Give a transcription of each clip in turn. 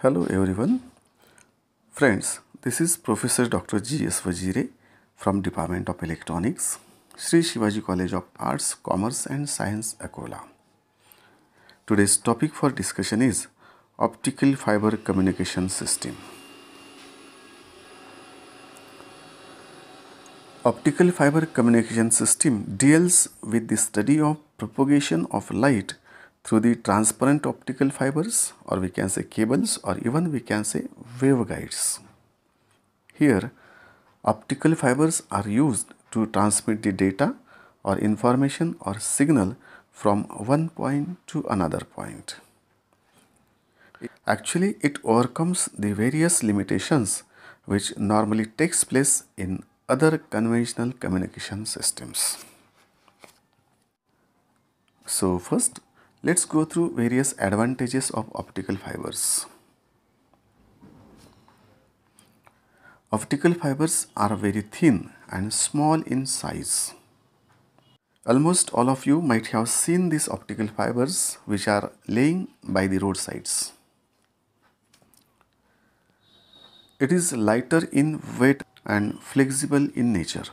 Hello everyone. Friends, this is Professor Dr. G. S. Vajire from Department of Electronics, Sri Shivaji College of Arts, Commerce and Science, Akola. Today's topic for discussion is Optical Fiber Communication System. Optical Fiber Communication System deals with the study of propagation of light through the transparent optical fibers or we can say cables or even we can say waveguides. Here optical fibers are used to transmit the data or information or signal from one point to another point. Actually it overcomes the various limitations which normally takes place in other conventional communication systems. So first Let's go through various advantages of optical fibers. Optical fibers are very thin and small in size. Almost all of you might have seen these optical fibers which are laying by the roadsides. It is lighter in weight and flexible in nature.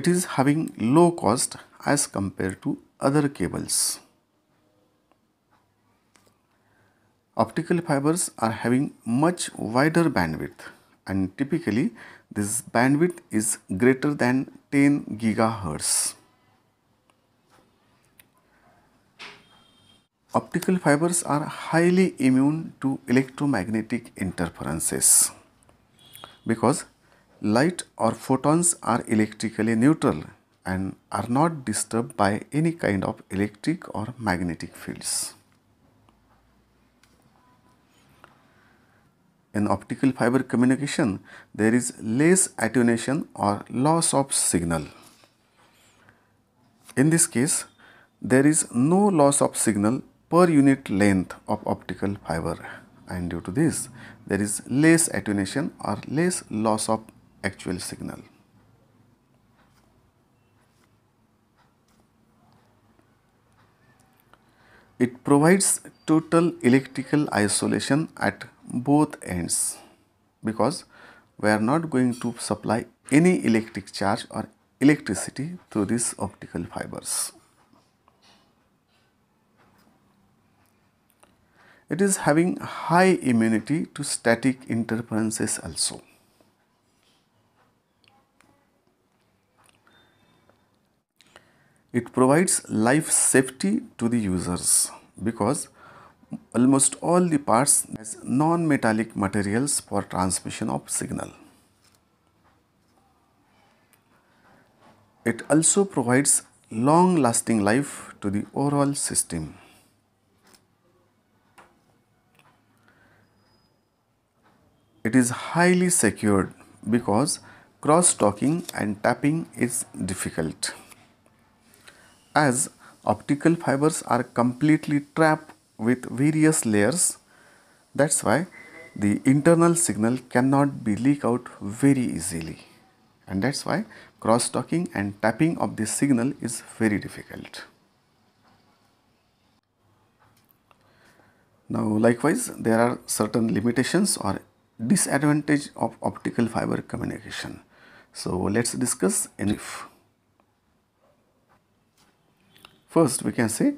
it is having low cost as compared to other cables. Optical fibers are having much wider bandwidth and typically this bandwidth is greater than 10 gigahertz. Optical fibers are highly immune to electromagnetic interferences because light or photons are electrically neutral and are not disturbed by any kind of electric or magnetic fields. In optical fiber communication, there is less attenuation or loss of signal. In this case, there is no loss of signal per unit length of optical fiber and due to this, there is less attenuation or less loss of actual signal. It provides total electrical isolation at both ends because we are not going to supply any electric charge or electricity through these optical fibers. It is having high immunity to static interferences also. it provides life safety to the users because almost all the parts as non-metallic materials for transmission of signal. It also provides long lasting life to the overall system. It is highly secured because cross-talking and tapping is difficult as optical fibers are completely trapped with various layers that's why the internal signal cannot be leak out very easily and that's why cross-talking and tapping of the signal is very difficult. Now likewise there are certain limitations or disadvantage of optical fiber communication. So let's discuss NF. First, we can say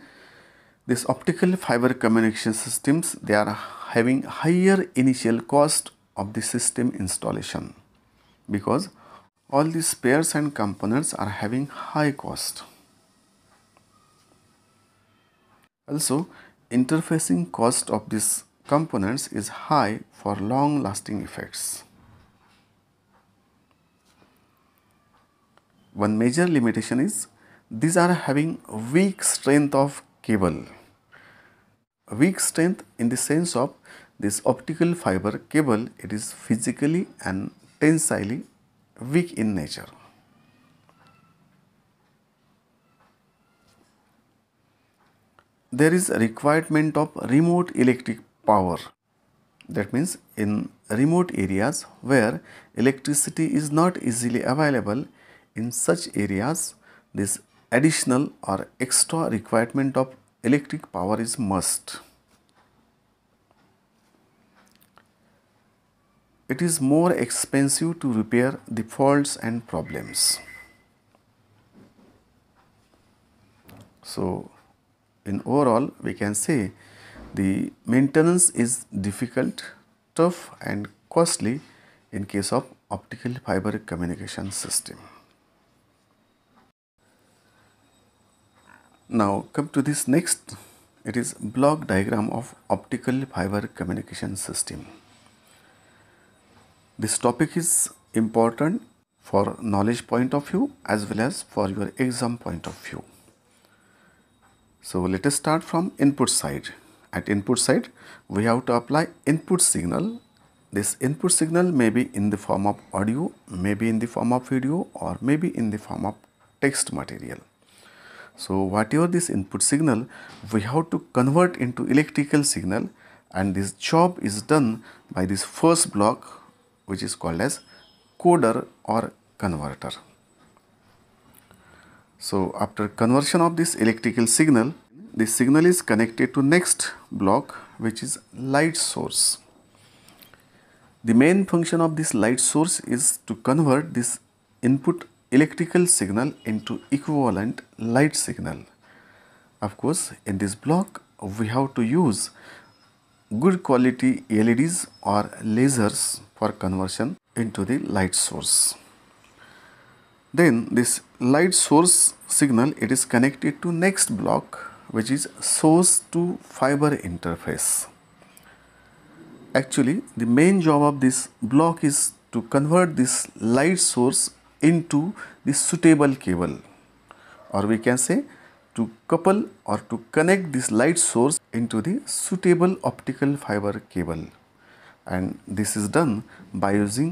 this optical fiber communication systems, they are having higher initial cost of the system installation because all these spares and components are having high cost. Also, interfacing cost of these components is high for long lasting effects. One major limitation is these are having weak strength of cable weak strength in the sense of this optical fiber cable it is physically and tensilely weak in nature there is a requirement of remote electric power that means in remote areas where electricity is not easily available in such areas this additional or extra requirement of electric power is must. It is more expensive to repair the faults and problems. So, in overall we can say the maintenance is difficult, tough and costly in case of optical fiber communication system. Now come to this next, it is block diagram of optical fiber communication system. This topic is important for knowledge point of view as well as for your exam point of view. So let us start from input side. At input side, we have to apply input signal. This input signal may be in the form of audio, may be in the form of video or may be in the form of text material. So whatever this input signal we have to convert into electrical signal and this job is done by this first block which is called as coder or converter. So after conversion of this electrical signal, the signal is connected to next block which is light source. The main function of this light source is to convert this input electrical signal into equivalent light signal. Of course, in this block, we have to use good quality LEDs or lasers for conversion into the light source. Then this light source signal, it is connected to next block which is source to fiber interface. Actually, the main job of this block is to convert this light source into the suitable cable or we can say to couple or to connect this light source into the suitable optical fiber cable and this is done by using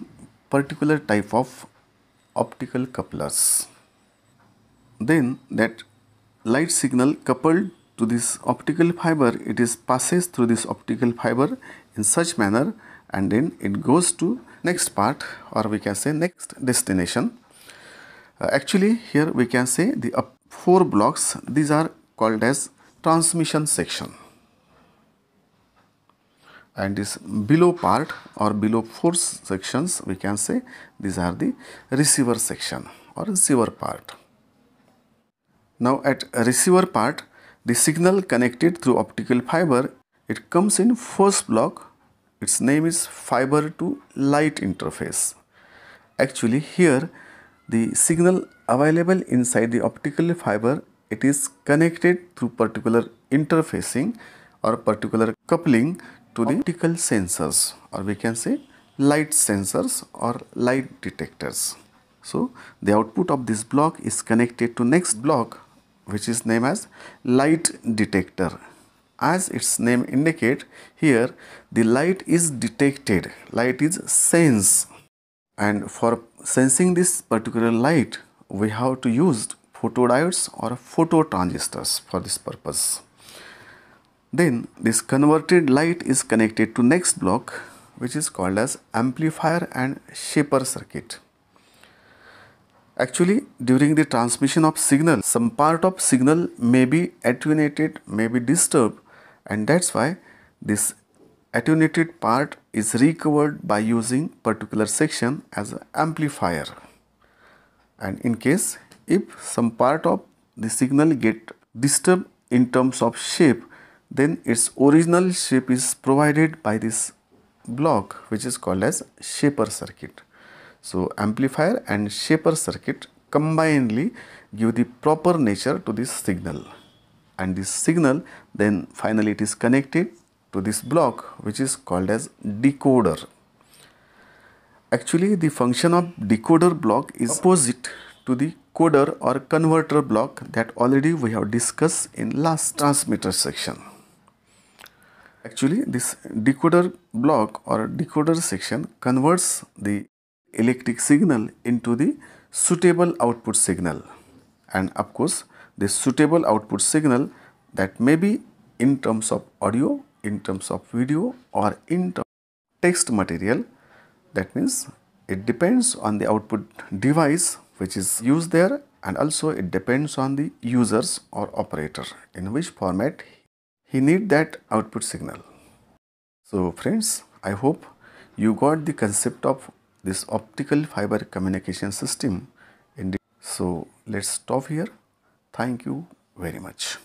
particular type of optical couplers. Then that light signal coupled to this optical fiber it is passes through this optical fiber in such manner and then it goes to next part or we can say next destination uh, actually here we can say the four blocks these are called as transmission section and this below part or below four sections we can say these are the receiver section or receiver part. Now at receiver part the signal connected through optical fiber it comes in first block its name is fiber to light interface. Actually here the signal available inside the optical fiber it is connected through particular interfacing or particular coupling to the optical sensors or we can say light sensors or light detectors. So the output of this block is connected to next block which is named as light detector. As its name indicate here the light is detected, light is sensed and for sensing this particular light we have to use photodiodes or phototransistors for this purpose. Then this converted light is connected to next block which is called as amplifier and shaper circuit. Actually during the transmission of signal some part of signal may be attenuated may be disturbed and that's why this attenuated part is recovered by using particular section as an amplifier and in case if some part of the signal get disturbed in terms of shape then its original shape is provided by this block which is called as shaper circuit. So amplifier and shaper circuit combinedly give the proper nature to this signal and this signal then finally it is connected to this block which is called as decoder. Actually the function of decoder block is opposite to the coder or converter block that already we have discussed in last transmitter section. Actually this decoder block or decoder section converts the electric signal into the suitable output signal and of course the suitable output signal that may be in terms of audio in terms of video or in text material that means it depends on the output device which is used there and also it depends on the users or operator in which format he need that output signal. So friends I hope you got the concept of this optical fiber communication system. So let's stop here. Thank you very much.